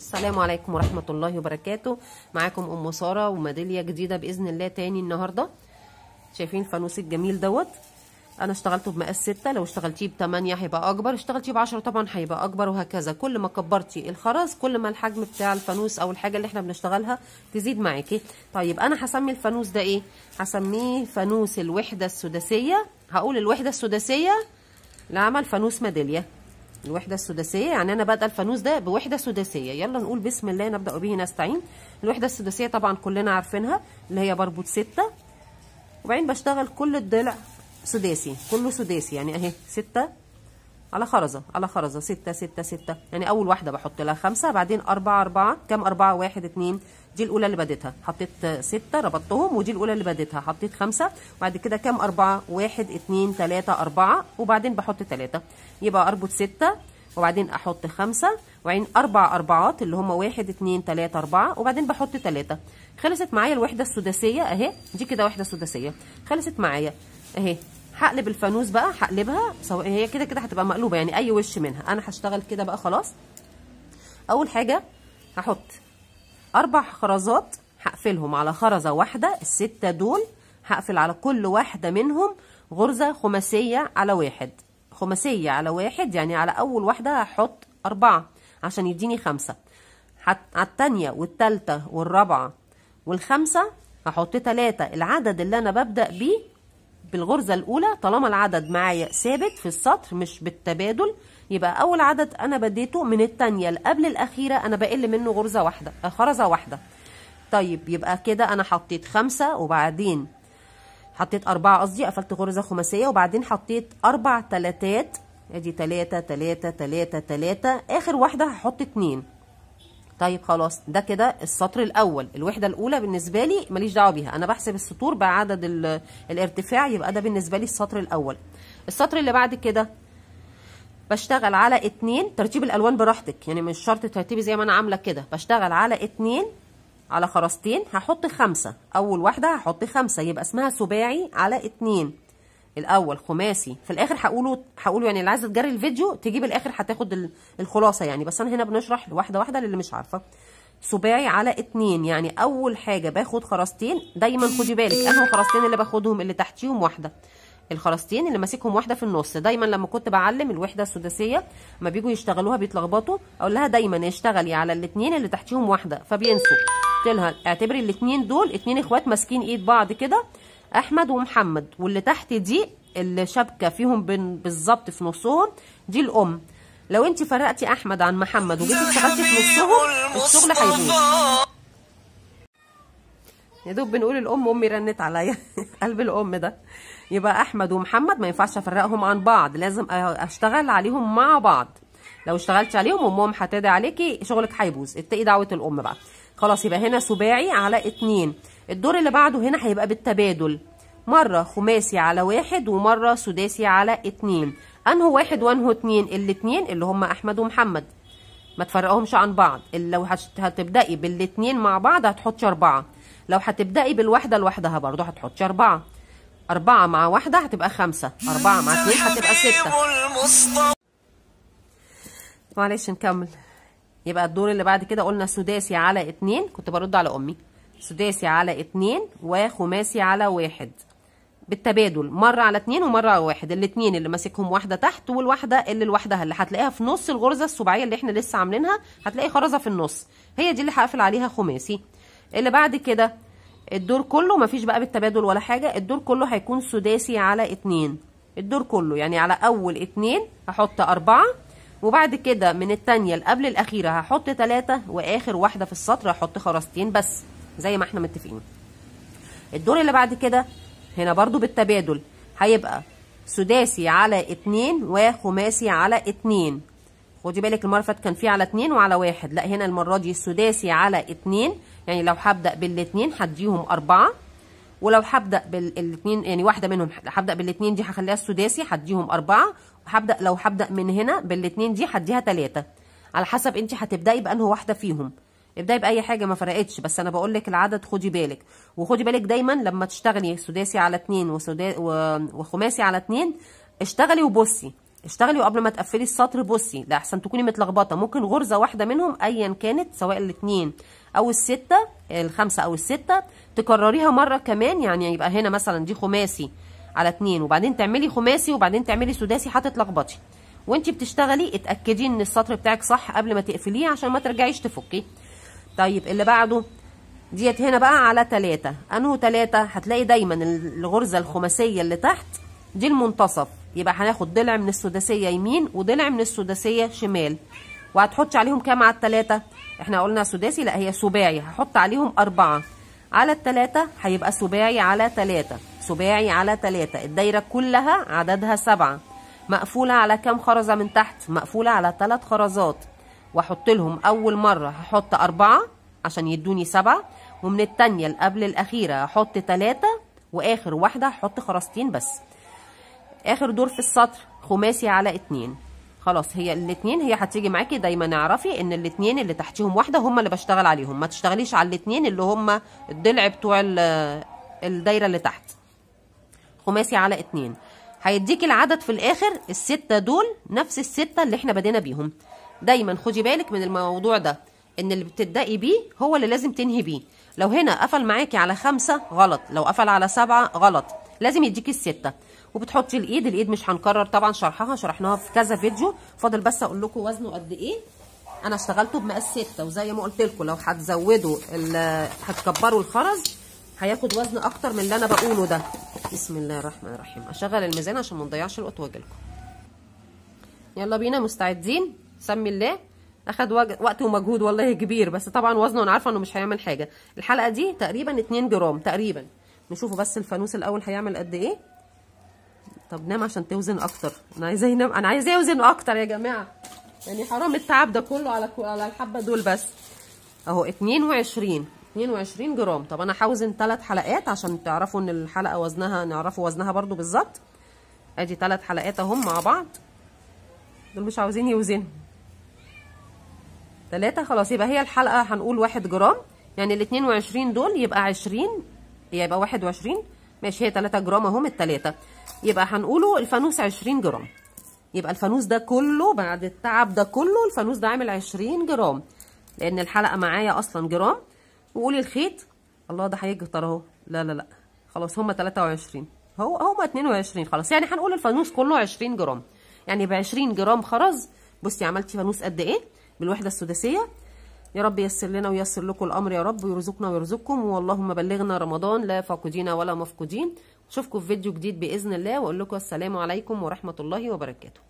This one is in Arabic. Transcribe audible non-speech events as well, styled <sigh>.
السلام عليكم ورحمة الله وبركاته معاكم أم سارة وميدالية جديدة بإذن الله تاني النهاردة شايفين الفانوس الجميل دوت أنا اشتغلته بمقاس ستة لو اشتغلتيه بتمانية هيبقى أكبر اشتغلتيه بعشرة طبعا هيبقى أكبر وهكذا كل ما كبرتي الخرز كل ما الحجم بتاع الفانوس أو الحاجة اللي احنا بنشتغلها تزيد معاكي طيب أنا هسمي الفانوس ده إيه؟ هسميه فانوس الوحدة السداسية هقول الوحدة السداسية لعمل فانوس ميدالية الوحده السداسيه يعني انا بدأ الفانوس ده بوحده سداسيه يلا نقول بسم الله نبدا به نستعين الوحده السداسيه طبعا كلنا عارفينها اللي هي بربوط سته وبعدين بشتغل كل الضلع سداسي كله سداسي يعني اهي سته على خرزة على خرزة ستة ستة ستة يعني أول واحدة بحط لها خمسة بعدين أربعة أربعة كام أربعة واحد اتنين دي الأولى اللي بديتها حطيت ستة ربطتهم ودي الأولى اللي بديتها حطيت خمسة بعد كده كام أربعة واحد اتنين تلاتة أربعة وبعدين بحط تلاتة يبقى أربط ستة وبعدين أحط خمسة وبعدين أربع أربعات اللي هم واحد اتنين تلاتة أربعة وبعدين بحط تلاتة خلصت معايا الوحدة السداسية أهي دي كده وحدة سداسية خلصت معايا أهي هقلب الفانوس بقى هقلبها سواء هي كده كده هتبقى مقلوبه يعني اي وش منها انا هشتغل كده بقى خلاص اول حاجه هحط اربع خرزات هقفلهم على خرزه واحده السته دول هقفل على كل واحده منهم غرزه خماسيه على واحد خماسيه على واحد يعني على اول واحده هحط اربعه عشان يديني خمسه على الثانيه والثالثه والرابعة والخمسة هحط تلاتة العدد اللي أنا ببدأ بيه بالغرزة الأولى طالما العدد معايا ثابت في السطر مش بالتبادل يبقى أول عدد أنا بديته من التانية اللي قبل الأخيرة أنا بقل منه غرزة واحدة آه، خرزة واحدة طيب يبقى كده أنا حطيت خمسة وبعدين حطيت أربعة قصدي قفلت غرزة خماسية وبعدين حطيت أربع تلاتات أدي تلاتة تلاتة تلاتة تلاتة آخر واحدة هحط اتنين طيب خلاص ده كده السطر الاول الوحده الاولى بالنسبه لي ماليش دعوه بيها انا بحسب السطور بعدد الارتفاع يبقى ده بالنسبه لي السطر الاول السطر اللي بعد كده بشتغل على اتنين ترتيب الالوان براحتك يعني مش شرط ترتيبي زي ما انا عامله كده بشتغل على اتنين على خرستين هحط خمسة اول واحدة هحط خمسة يبقى اسمها سباعي على اتنين الاول خماسي في الاخر هقوله هقوله يعني اللي عايزه تجري الفيديو تجيب الاخر هتاخد الخلاصه يعني بس انا هنا بنشرح واحده واحده للي مش عارفه سباعي على اتنين يعني اول حاجه باخد خرستين دايما خدي بالك انا الخرستين اللي باخدهم اللي تحتيهم واحده الخرستين اللي ماسكهم واحده في النص دايما لما كنت بعلم الوحده السداسيه ما بيجوا يشتغلوها بيتلخبطوا اقول لها دايما اشتغلي على الاتنين اللي تحتيهم واحده فبينسوا قلت لها اعتبري الاتنين دول اتنين اخوات ماسكين ايد بعض كده احمد ومحمد واللي تحت دي اللي شابكه فيهم بالظبط في نصهم دي الام لو انت فرقتي احمد عن محمد وجيتي اشتغلتي في نصهم الشغل هيبوظ يا دوب بنقول الام امي رنت عليا <laughs> قلب الام ده يبقى احمد ومحمد ما ينفعش افرقهم عن بعض لازم اشتغل عليهم مع بعض لو اشتغلتي عليهم امهم هتدعي عليكي شغلك هيبوظ اتقي دعوه الام بقى خلاص يبقى هنا سباعي على اتنين الدور اللي بعده هنا هيبقى بالتبادل مرة خماسي على واحد ومرة سداسي على اتنين انهو واحد وانهو اتنين الاتنين اللي هم احمد ومحمد ما تفرقهمش عن بعض لو هتبدأي بالاتنين مع بعض هتحطي اربعة لو هتبدأي بالواحدة لوحدها برضو هتحطي اربعة أربعة مع واحدة هتبقى خمسة أربعة مع اتنين هتبقى ستة معلش نكمل يبقى الدور اللي بعد كده قلنا سداسي على اتنين كنت برد على امي سداسي على اتنين وخماسي على واحد بالتبادل مرة على اتنين ومرة على واحد الاتنين اللي ماسكهم واحدة تحت والواحدة اللي لوحدها اللي هتلاقيها في نص الغرزة السبعية اللي احنا لسه عاملينها هتلاقي خرزة في النص هي دي اللي هقفل عليها خماسي اللي بعد كده الدور كله مفيش بقى بالتبادل ولا حاجة الدور كله هيكون سداسي على اتنين الدور كله يعني على اول اتنين هحط اربعة وبعد كده من التانية لقبل الأخيرة هحط تلاتة وآخر واحدة في السطر هحط خرستين بس زي ما احنا متفقين الدور اللي بعد كده هنا برضو بالتبادل هيبقى سداسي على اتنين وخماسي على اتنين خدي بالك المرة فات كان فيه على اتنين وعلى واحد لا هنا المرة دي سداسي على اتنين يعني لو هبدأ بالاتنين هديهم أربعة ولو هبدا بالاثنين يعني واحده منهم هبدا بالاثنين دي هخليها السداسي هديهم اربعه وهبدا لو هبدا من هنا بالاثنين دي هديها ثلاثه على حسب انت هتبداي بانه واحده فيهم ابداي باي حاجه ما فرقتش بس انا بقول لك العدد خدي بالك وخدي بالك دايما لما تشتغلي سداسي على اثنين وسدا وخماسي على اثنين اشتغلي وبصي اشتغلي وقبل ما تقفلي السطر بصي احسن تكوني متلخبطه ممكن غرزه واحده منهم ايا كانت سواء الاثنين او السته الخمسه او السته تكرريها مره كمان يعني يبقى هنا مثلا دي خماسي على اتنين وبعدين تعملي خماسي وبعدين تعملي سداسي هتتلخبطي وانت بتشتغلي اتاكدي ان السطر بتاعك صح قبل ما تقفليه عشان ما ترجعيش تفكي طيب اللي بعده ديت هنا بقى على تلاتة انه تلاتة هتلاقي دايما الغرزه الخماسيه اللي تحت دي المنتصف يبقى هناخد ضلع من السداسيه يمين وضلع من السداسيه شمال وهتحطي عليهم كام على التلاته احنا قلنا سداسي لا هي سباعي هحط عليهم اربعه على التلاته هيبقى سباعي على تلاته سباعي على تلاته الدايره كلها عددها سبعه مقفوله على كام خرزه من تحت مقفوله على تلات خرزات واحط لهم اول مره هحط اربعه عشان يدوني سبعه ومن التانيه اللي قبل الاخيره هحط تلاته واخر واحده هحط خرزتين بس اخر دور في السطر خماسي على اتنين خلاص هي الاتنين هي هتيجي معاكي دايما اعرفي ان الاتنين اللي تحتيهم واحده هم اللي بشتغل عليهم ما تشتغليش على الاتنين اللي هم الضلع بتوع الدايره اللي تحت خماسي على اتنين هيديكي العدد في الاخر السته دول نفس السته اللي احنا بدينا بيهم دايما خدي بالك من الموضوع ده ان اللي بتبداي بيه هو اللي لازم تنهي بيه لو هنا قفل معاكي على خمسة غلط لو قفل على سبعة غلط لازم يديكي الستة وبتحطي الايد الايد مش هنكرر طبعا شرحها شرحناها في كذا فيديو فاضل بس اقول لكم وزنه قد ايه انا اشتغلته بمقاس 6 وزي ما قلت لكم لو هتزودوا هتكبروا الخرز هياخد وزن اكتر من اللي انا بقوله ده بسم الله الرحمن الرحيم اشغل الميزان عشان ما نضيعش الوقت واجيلكم يلا بينا مستعدين سمي الله اخد وقت ومجهود والله كبير بس طبعا وزنه انا عارفه انه مش هيعمل حاجه الحلقه دي تقريبا 2 جرام تقريبا نشوفوا بس الفانوس الاول هيعمل قد ايه طب نام عشان توزن اكتر انا عايزاه ينام انا عايزاه يوزن اكتر يا جماعه يعني حرام التعب ده كله على كو... على الحبه دول بس اهو 22 22 جرام طب انا هوزن ثلاث حلقات عشان تعرفوا ان الحلقه وزنها نعرفوا وزنها برده بالظبط ادي ثلاث حلقات اهم مع بعض دول مش عاوزين يوزنوا ثلاثه خلاص يبقى هي الحلقه هنقول 1 جرام يعني ال 22 دول يبقى 20 يبقى 21 ماشي هي 3 جرام اهم التلاتة يبقى هنقوله الفانوس 20 جرام يبقى الفانوس ده كله بعد التعب ده كله الفانوس ده عامل 20 جرام لان الحلقه معايا اصلا جرام وقولي الخيط الله ده هيكتر اهو لا لا لا خلاص هما 23 هو هما 22 خلاص يعني هنقول الفانوس كله 20 جرام يعني ب 20 جرام خرز بصي عملتي فانوس قد ايه بالوحده السداسيه يا رب يسر لنا ويسر لكم الامر يا رب ويرزقنا ويرزقكم واللهم بلغنا رمضان لا فاقدين ولا مفقودين اشوفكم في فيديو جديد باذن الله واقول لكم السلام عليكم ورحمه الله وبركاته